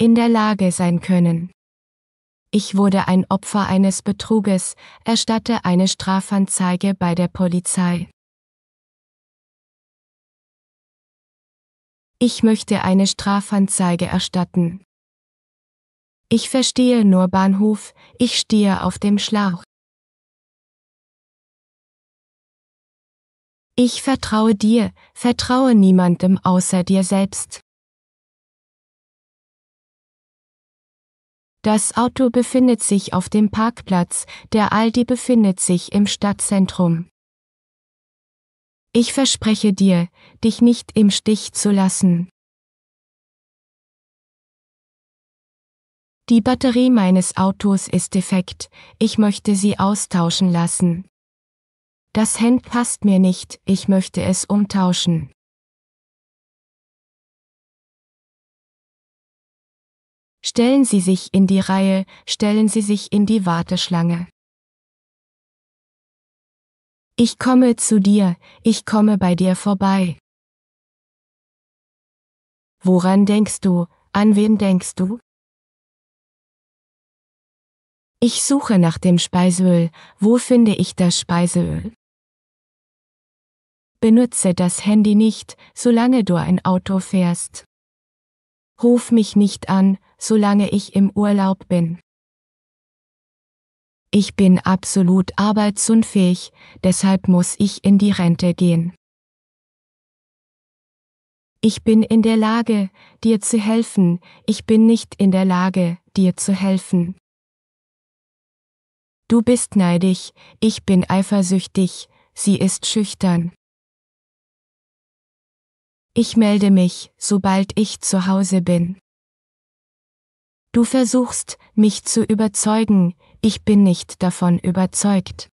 in der Lage sein können. Ich wurde ein Opfer eines Betruges, erstatte eine Strafanzeige bei der Polizei. Ich möchte eine Strafanzeige erstatten. Ich verstehe nur Bahnhof, ich stehe auf dem Schlauch. Ich vertraue dir, vertraue niemandem außer dir selbst. Das Auto befindet sich auf dem Parkplatz, der Aldi befindet sich im Stadtzentrum. Ich verspreche dir, dich nicht im Stich zu lassen. Die Batterie meines Autos ist defekt, ich möchte sie austauschen lassen. Das Hemd passt mir nicht, ich möchte es umtauschen. Stellen Sie sich in die Reihe, stellen Sie sich in die Warteschlange. Ich komme zu dir, ich komme bei dir vorbei. Woran denkst du, an wen denkst du? Ich suche nach dem Speiseöl, wo finde ich das Speiseöl? Benutze das Handy nicht, solange du ein Auto fährst. Ruf mich nicht an, solange ich im Urlaub bin. Ich bin absolut arbeitsunfähig, deshalb muss ich in die Rente gehen. Ich bin in der Lage, dir zu helfen, ich bin nicht in der Lage, dir zu helfen. Du bist neidig, ich bin eifersüchtig, sie ist schüchtern. Ich melde mich, sobald ich zu Hause bin. Du versuchst, mich zu überzeugen, ich bin nicht davon überzeugt.